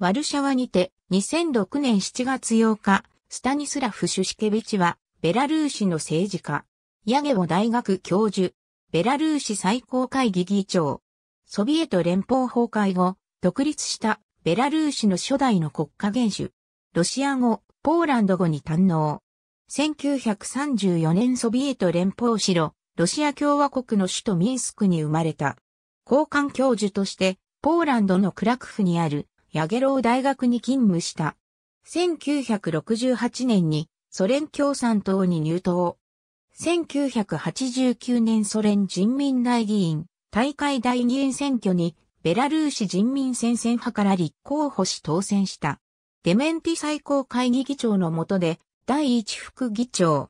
ワルシャワにて2006年7月8日、スタニスラフ・シュシケビチは、ベラルーシの政治家、ヤゲボ大学教授、ベラルーシ最高会議議長、ソビエト連邦崩壊後、独立したベラルーシの初代の国家元首、ロシア語、ポーランド語に堪能。1934年ソビエト連邦路。ロシア共和国の首都ミンスクに生まれた。交換教授として、ポーランドのクラクフにあるヤゲロー大学に勤務した。1968年にソ連共産党に入党。1989年ソ連人民大議員大会大議員選挙にベラルーシ人民戦線派から立候補し当選した。デメンティ最高会議議長のもとで第一副議長。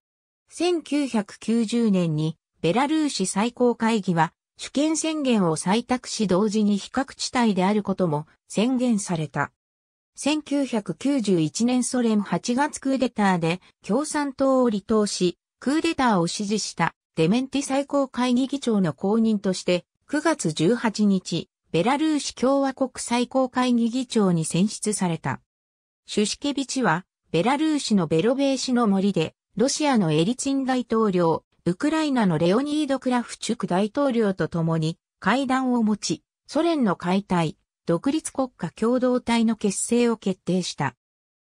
1990年にベラルーシ最高会議は主権宣言を採択し同時に比較地帯であることも宣言された。1991年ソ連8月クーデターで共産党を離党し、クーデターを支持したデメンティ最高会議議長の後任として、9月18日、ベラルーシ共和国最高会議議長に選出された。シュシケビチは、ベラルーシのベロベーシの森で、ロシアのエリツィン大統領、ウクライナのレオニード・クラフチュク大統領と共に会談を持ち、ソ連の解体、独立国家共同体の結成を決定した。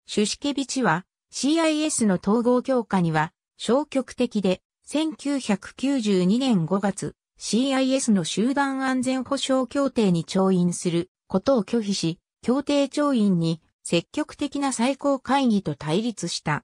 シュシケビチは CIS の統合強化には消極的で1992年5月 CIS の集団安全保障協定に調印することを拒否し、協定調印に積極的な最高会議と対立した。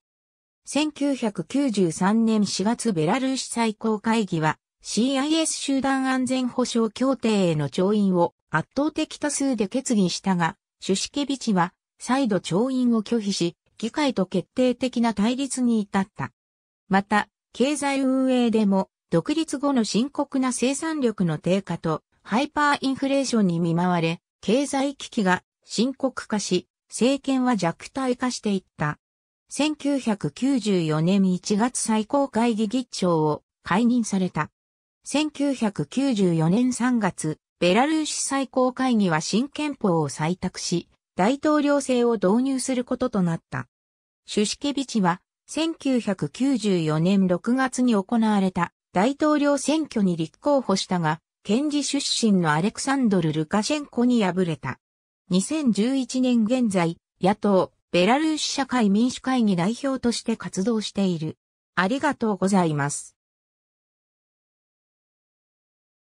1993年4月ベラルーシ最高会議は CIS 集団安全保障協定への調印を圧倒的多数で決議したが、シュシケビチは再度調印を拒否し、議会と決定的な対立に至った。また、経済運営でも、独立後の深刻な生産力の低下とハイパーインフレーションに見舞われ、経済危機が深刻化し、政権は弱体化していった。1994年1月最高会議議長を解任された。1994年3月、ベラルーシ最高会議は新憲法を採択し、大統領制を導入することとなった。シュシケビチは、1994年6月に行われた大統領選挙に立候補したが、検事出身のアレクサンドル・ルカシェンコに敗れた。2011年現在、野党、ベラルーシ社会民主会議代表として活動している。ありがとうございます。